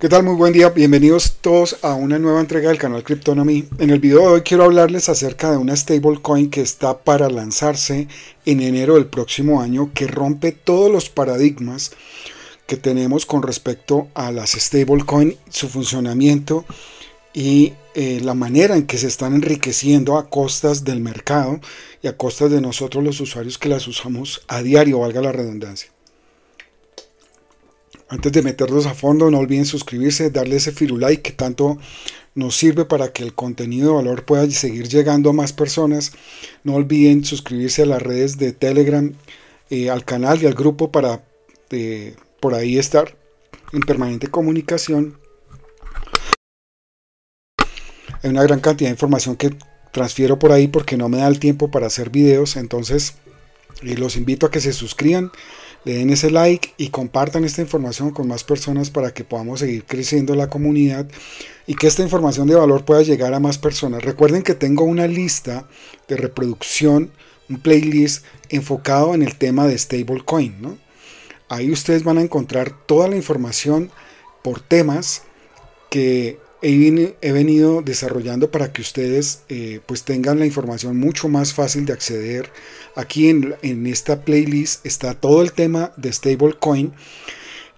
¿Qué tal? Muy buen día, bienvenidos todos a una nueva entrega del canal Cryptonomy. En el video de hoy quiero hablarles acerca de una stablecoin que está para lanzarse en enero del próximo año que rompe todos los paradigmas que tenemos con respecto a las stablecoin, su funcionamiento y eh, la manera en que se están enriqueciendo a costas del mercado y a costas de nosotros los usuarios que las usamos a diario, valga la redundancia. Antes de meternos a fondo, no olviden suscribirse, darle ese firulike que tanto nos sirve para que el contenido de valor pueda seguir llegando a más personas. No olviden suscribirse a las redes de Telegram, eh, al canal y al grupo para eh, por ahí estar en permanente comunicación. Hay una gran cantidad de información que transfiero por ahí porque no me da el tiempo para hacer videos, entonces eh, los invito a que se suscriban le den ese like y compartan esta información con más personas para que podamos seguir creciendo la comunidad y que esta información de valor pueda llegar a más personas. Recuerden que tengo una lista de reproducción, un playlist enfocado en el tema de stablecoin. ¿no? Ahí ustedes van a encontrar toda la información por temas que he, venido desarrollando para que ustedes eh, pues tengan la información mucho más fácil de acceder. Aquí en, esta playlist está todo el tema de stablecoin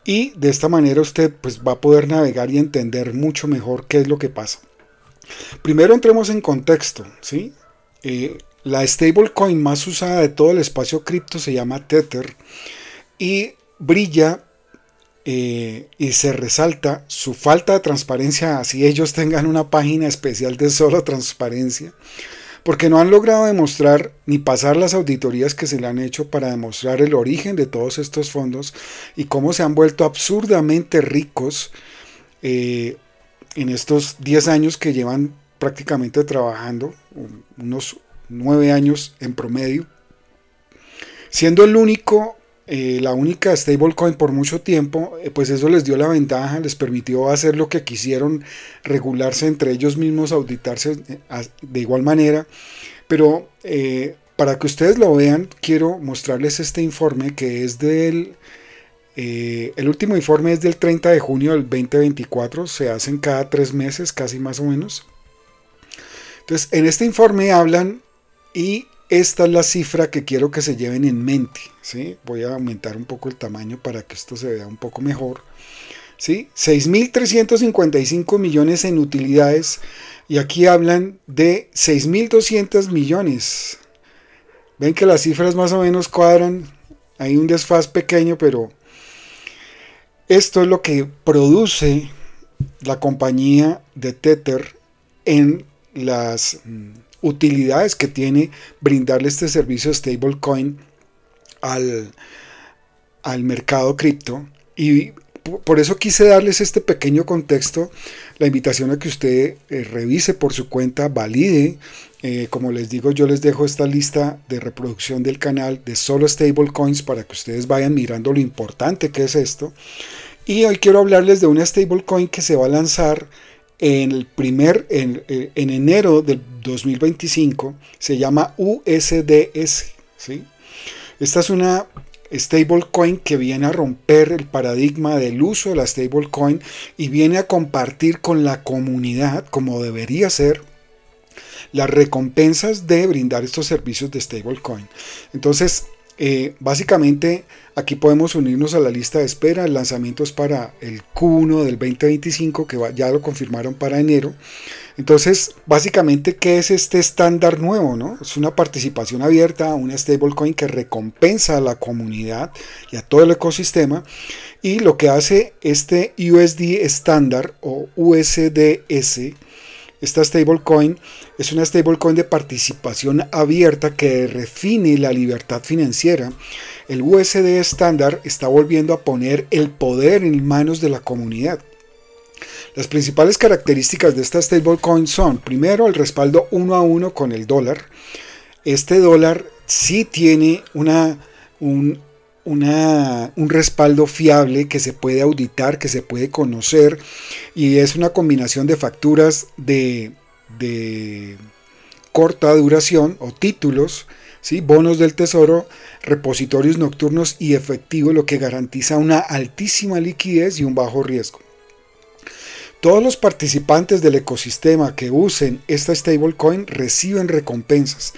y de esta manera usted pues va a poder navegar y entender mucho mejor qué es lo que pasa. Primero entremos en contexto, ¿sí? Eh, la stablecoin más usada de todo el espacio cripto se llama Tether y brilla eh, y se resalta su falta de transparencia, así ellos tengan una página especial de solo transparencia, porque no han logrado demostrar ni pasar las auditorías que se le han hecho para demostrar el origen de todos estos fondos y cómo se han vuelto absurdamente ricos eh, en estos 10 años que llevan prácticamente trabajando, unos 9 años en promedio, siendo el único eh, la única stablecoin por mucho tiempo, eh, pues eso les dio la ventaja, les permitió hacer lo que quisieron, regularse entre ellos mismos, auditarse eh, de igual manera. Pero para que ustedes lo vean, quiero mostrarles este informe que es del... el último informe es del 30 de junio del 2024, se hacen cada tres meses, casi más o menos. Entonces, en este informe hablan y esta es la cifra que quiero que se lleven en mente. ¿sí? Voy a aumentar un poco el tamaño para que esto se vea un poco mejor. ¿sí? 6.355 millones en utilidades y aquí hablan de 6.200 millones. Ven que las cifras más o menos cuadran. Hay un desfaz pequeño, pero esto es lo que produce la compañía de Tether en las mm, utilidades que tiene brindarle este servicio stablecoin al, al mercado cripto. Y por eso quise darles este pequeño contexto, la invitación a que usted eh, revise por su cuenta, valide. Eh, como les digo, yo les dejo esta lista de reproducción del canal de solo stablecoins para que ustedes vayan mirando lo importante que es esto. Y hoy quiero hablarles de una stablecoin que se va a lanzar en, el primer, en, eh, enero del 2025 se llama USDS. Esta es una stablecoin que viene a romper el paradigma del uso de la stablecoin y viene a compartir con la comunidad, como debería ser, las recompensas de brindar estos servicios de stablecoin. Entonces, eh, básicamente, aquí podemos unirnos a la lista de espera, lanzamientos para el Q1 del 2025, que ya lo confirmaron para enero. Entonces, básicamente, ¿qué es este estándar nuevo? No? Es una participación abierta, una stablecoin que recompensa a la comunidad y a todo el ecosistema. Y lo que hace este USD estándar o USDS esta stablecoin es una stablecoin de participación abierta que refine la libertad financiera. El USD estándar está volviendo a poner el poder en manos de la comunidad. Las principales características de esta stablecoin son, primero, el respaldo uno a uno con el dólar. Este dólar sí tiene una, un un respaldo fiable que se puede auditar, que se puede conocer y es una combinación de facturas de, corta duración o títulos, si bonos del tesoro, repositorios nocturnos y efectivo, lo que garantiza una altísima liquidez y un bajo riesgo. Todos los participantes del ecosistema que usen esta stablecoin reciben recompensas.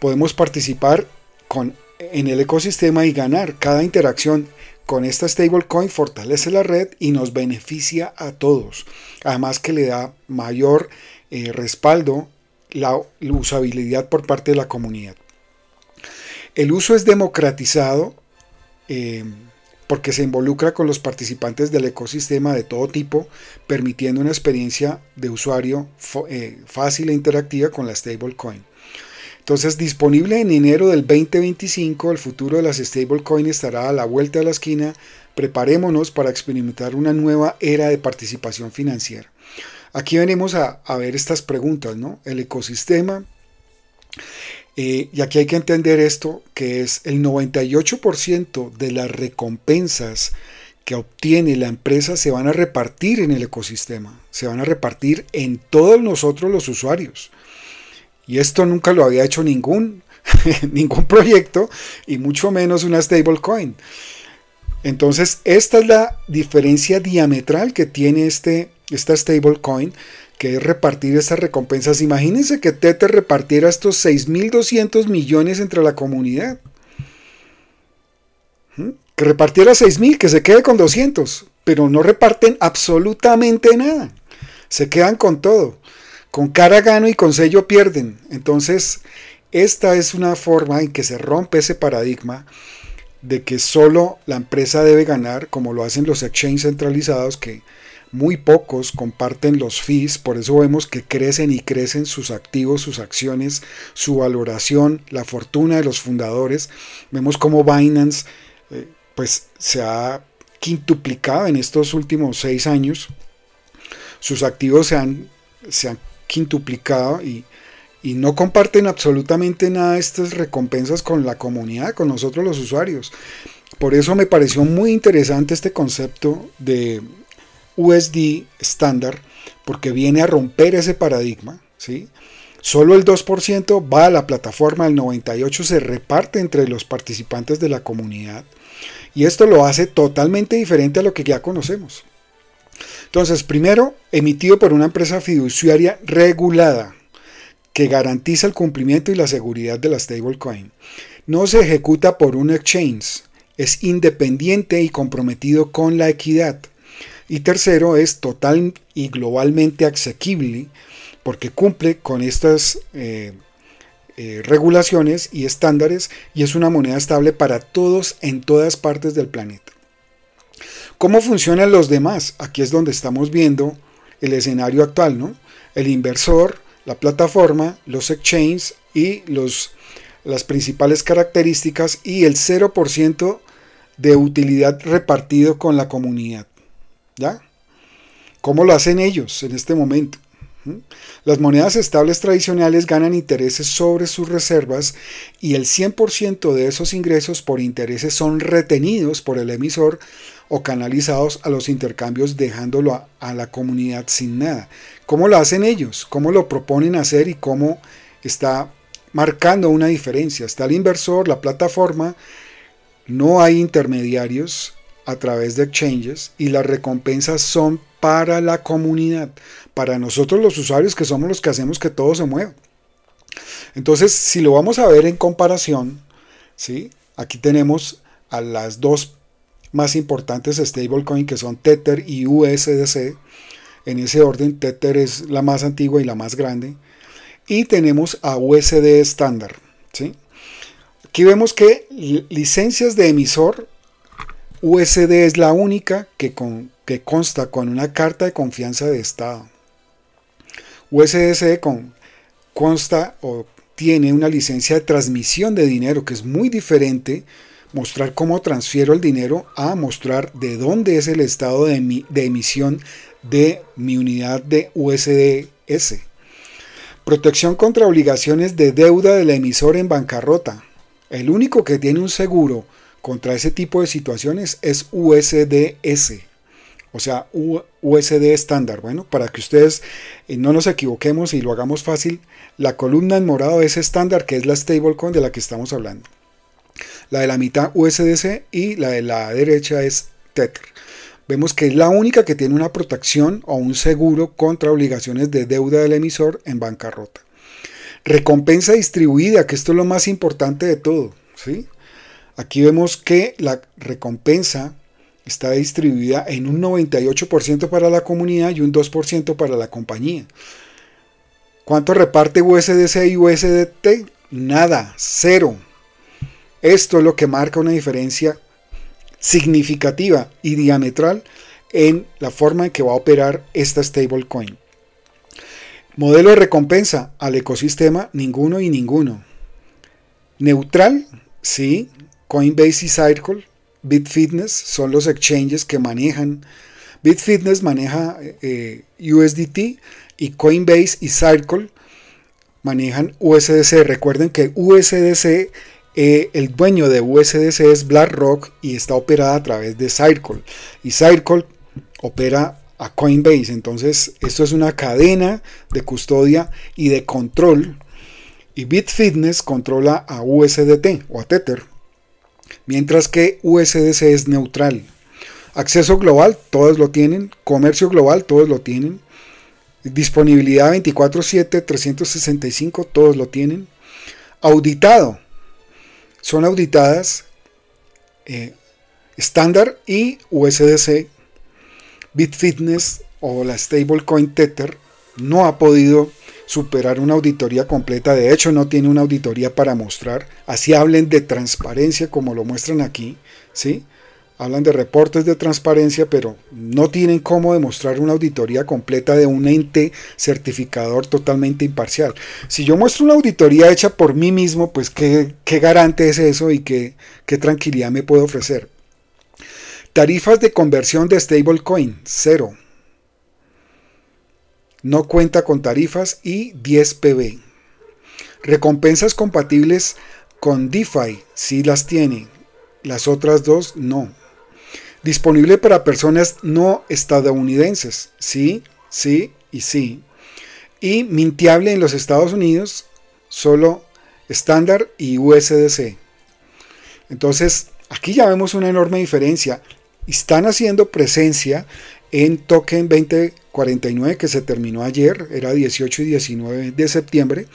Podemos participar con en el ecosistema y ganar. Cada interacción con esta stablecoin fortalece la red y nos beneficia a todos. Además que le da mayor eh, respaldo la usabilidad por parte de la comunidad. El uso es democratizado eh, porque se involucra con los participantes del ecosistema de todo tipo, permitiendo una experiencia de usuario eh, fácil e interactiva con la stablecoin. Entonces, disponible en enero del 2025, el futuro de las stablecoins estará a la vuelta de la esquina. Preparémonos para experimentar una nueva era de participación financiera. Aquí venimos a, ver estas preguntas, ¿no? El ecosistema. Eh, y aquí hay que entender esto, que es el 98% de las recompensas que obtiene la empresa se van a repartir en el ecosistema, se van a repartir en todos nosotros los usuarios. Y esto nunca lo había hecho ningún, ningún proyecto y mucho menos una stablecoin. Entonces, esta es la diferencia diametral que tiene este, esta stablecoin, que es repartir estas recompensas. Imagínense que Tether repartiera estos 6.200 millones entre la comunidad. ¿Mm? Que repartiera 6.000, que se quede con 200, pero no reparten absolutamente nada. Se quedan con todo. Con cara gano y con sello pierden. Entonces, esta es una forma en que se rompe ese paradigma de que solo la empresa debe ganar, como lo hacen los exchanges centralizados, que muy pocos comparten los fees, por eso vemos que crecen y crecen sus activos, sus acciones, su valoración, la fortuna de los fundadores. Vemos cómo Binance eh, pues se ha quintuplicado en estos últimos seis años. Sus activos se han, se han quintuplicado y, no comparten absolutamente nada estas recompensas con la comunidad, con nosotros los usuarios. Por eso me pareció muy interesante este concepto de USD estándar, porque viene a romper ese paradigma. ¿sí? Solo el 2% va a la plataforma, el 98% se reparte entre los participantes de la comunidad. Y esto lo hace totalmente diferente a lo que ya conocemos. Entonces, primero, emitido por una empresa fiduciaria regulada que garantiza el cumplimiento y la seguridad de la stablecoin. No se ejecuta por un exchange, es independiente y comprometido con la equidad. Y tercero, es total y globalmente asequible porque cumple con estas eh, eh, regulaciones y estándares y es una moneda estable para todos en todas partes del planeta. ¿Cómo funcionan los demás? Aquí es donde estamos viendo el escenario actual, ¿no? El inversor, la plataforma, los exchanges y los, las principales características y el 0% de utilidad repartido con la comunidad. ¿Ya? ¿Cómo lo hacen ellos en este momento? ¿Mm? Las monedas estables tradicionales ganan intereses sobre sus reservas y el 100% de esos ingresos por intereses son retenidos por el emisor o canalizados a los intercambios dejándolo a, la comunidad sin nada. ¿Cómo lo hacen ellos? ¿Cómo lo proponen hacer y cómo está marcando una diferencia? Está el inversor, la plataforma, no hay intermediarios a través de exchanges y las recompensas son para la comunidad, para nosotros los usuarios que somos los que hacemos que todo se mueva. Entonces, si lo vamos a ver en comparación, ¿sí? aquí tenemos a las dos más importantes stablecoin que son Tether y USDC. En ese orden, Tether es la más antigua y la más grande. Y tenemos a USD estándar. ¿sí? Aquí vemos que licencias de emisor, USD es la única que, con, que consta con una carta de confianza de Estado. USDC con, consta o tiene una licencia de transmisión de dinero que es muy diferente mostrar cómo transfiero el dinero a mostrar de dónde es el estado de, emisión de mi unidad de USDS. Protección contra obligaciones de deuda del emisor en bancarrota. El único que tiene un seguro contra ese tipo de situaciones es USDS. O sea, USD estándar. Bueno, para que ustedes eh, no nos equivoquemos y lo hagamos fácil, la columna en morado es estándar, que es la stablecoin de la que estamos hablando. La de la mitad USDC y la de la derecha es Tether. Vemos que es la única que tiene una protección o un seguro contra obligaciones de deuda del emisor en bancarrota. Recompensa distribuida, que esto es lo más importante de todo. ¿sí? Aquí vemos que la recompensa está distribuida en un 98% para la comunidad y un 2% para la compañía. ¿Cuánto reparte USDC y USDT? Nada, cero. Esto es lo que marca una diferencia significativa y diametral en la forma en que va a operar esta stablecoin. Modelo de recompensa al ecosistema, ninguno y ninguno. Neutral, sí. Coinbase y Circle, Bitfitness son los exchanges que manejan. Bitfitness maneja eh, USDT y Coinbase y Circle manejan USDC. Recuerden que USDC eh, el dueño de USDC es BlackRock y está operada a través de Circle. Y Circle opera a Coinbase. Entonces, esto es una cadena de custodia y de control. Y Bitfitness controla a USDT o a Tether. Mientras que USDC es neutral. Acceso global, todos lo tienen. Comercio global, todos lo tienen. Disponibilidad 24/7, 365, todos lo tienen. Auditado, son auditadas estándar eh, y USDC. Bitfitness o la stablecoin Tether no ha podido superar una auditoría completa. De hecho, no tiene una auditoría para mostrar. Así hablen de transparencia como lo muestran aquí. ¿sí? hablan de reportes de transparencia, pero no tienen cómo demostrar una auditoría completa de un ente certificador totalmente imparcial. Si yo muestro una auditoría hecha por mí mismo, pues qué, garante es eso y qué, qué tranquilidad me puede ofrecer. Tarifas de conversión de stablecoin, cero. No cuenta con tarifas y 10 PB. Recompensas compatibles con DeFi, sí las tiene. Las otras dos no disponible para personas no estadounidenses, sí, sí y sí. Y mintiable en los Estados Unidos, solo estándar y USDC. Entonces, aquí ya vemos una enorme diferencia. Están haciendo presencia en token 2049 que se terminó ayer, era 18 y 19 de septiembre.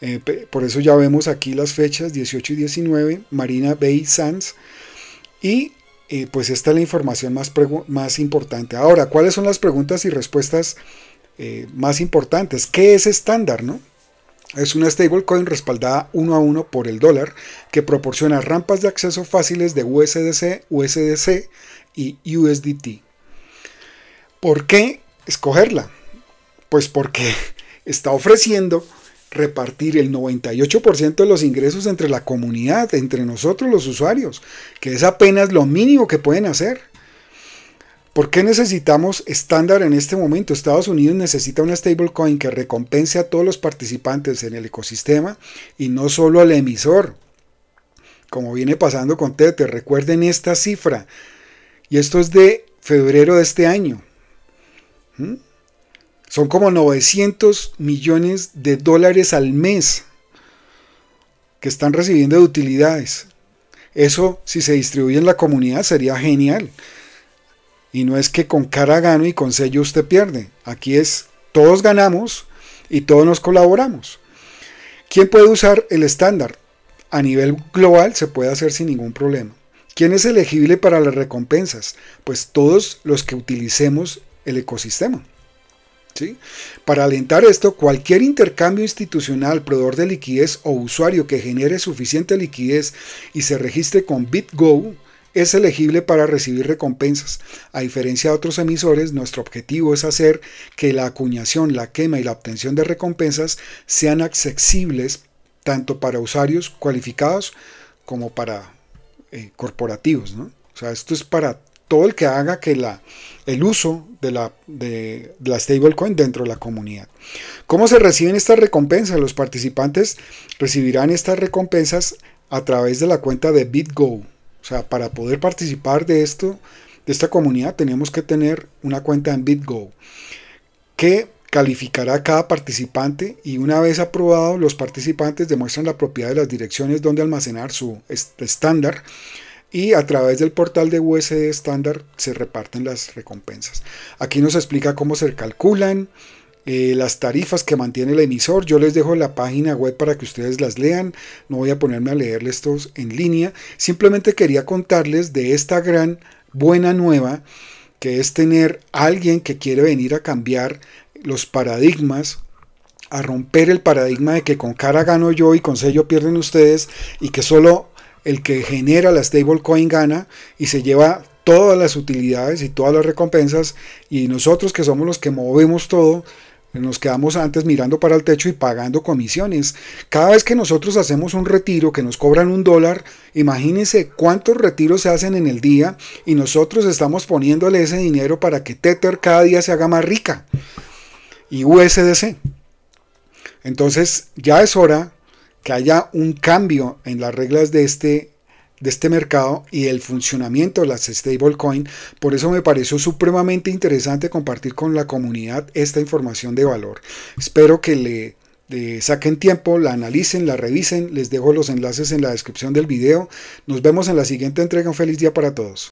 Eh, por eso ya vemos aquí las fechas 18 y 19, Marina Bay Sands. Y pues esta es la información más, más, importante. Ahora, ¿cuáles son las preguntas y respuestas eh, más importantes? ¿Qué es estándar? No? Es una stablecoin respaldada uno a uno por el dólar que proporciona rampas de acceso fáciles de USDC, USDC y USDT. ¿Por qué escogerla? Pues porque está ofreciendo repartir el 98% de los ingresos entre la comunidad, entre nosotros los usuarios, que es apenas lo mínimo que pueden hacer. ¿Por qué necesitamos estándar en este momento? Estados Unidos necesita una stablecoin que recompense a todos los participantes en el ecosistema y no solo al emisor, como viene pasando con Tether. Recuerden esta cifra, y esto es de febrero de este año. ¿Mm? Son como 900 millones de dólares al mes que están recibiendo de utilidades. Eso, si se distribuye en la comunidad, sería genial. Y no es que con cara gano y con sello usted pierde. Aquí es todos ganamos y todos nos colaboramos. ¿Quién puede usar el estándar? A nivel global se puede hacer sin ningún problema. ¿Quién es elegible para las recompensas? Pues todos los que utilicemos el ecosistema. Para alentar esto, cualquier intercambio institucional, proveedor de liquidez o usuario que genere suficiente liquidez y se registre con BitGo es elegible para recibir recompensas. A diferencia de otros emisores, nuestro objetivo es hacer que la acuñación, la quema y la obtención de recompensas sean accesibles tanto para usuarios cualificados como para eh, corporativos. sea, esto es para todo el que haga que la, el uso de la, de, la stablecoin dentro de la comunidad. ¿Cómo se reciben estas recompensas? Los participantes recibirán estas recompensas a través de la cuenta de BitGo. O sea, para poder participar de esto, de esta comunidad, tenemos que tener una cuenta en BitGo que calificará a cada participante y una vez aprobado, los participantes demuestran la propiedad de las direcciones donde almacenar su estándar y a través del portal de USD estándar se reparten las recompensas. Aquí nos explica cómo se calculan, eh, las tarifas que mantiene el emisor. Yo les dejo la página web para que ustedes las lean. No voy a ponerme a leerles estos en línea. Simplemente quería contarles de esta gran buena nueva que es tener alguien que quiere venir a cambiar los paradigmas a romper el paradigma de que con cara gano yo y con sello pierden ustedes y que solo el que genera la stablecoin gana y se lleva todas las utilidades y todas las recompensas y nosotros que somos los que movemos todo, nos quedamos antes mirando para el techo y pagando comisiones. Cada vez que nosotros hacemos un retiro que nos cobran un dólar, imagínense cuántos retiros se hacen en el día y nosotros estamos poniéndole ese dinero para que Tether cada día se haga más rica. Y USDC. Entonces ya es hora que haya un cambio en las reglas de este, de este mercado y el funcionamiento de las stablecoin. Por eso me pareció supremamente interesante compartir con la comunidad esta información de valor. Espero que le saquen tiempo, la analicen, la revisen. Les dejo los enlaces en la descripción del video. Nos vemos en la siguiente entrega. Un feliz día para todos.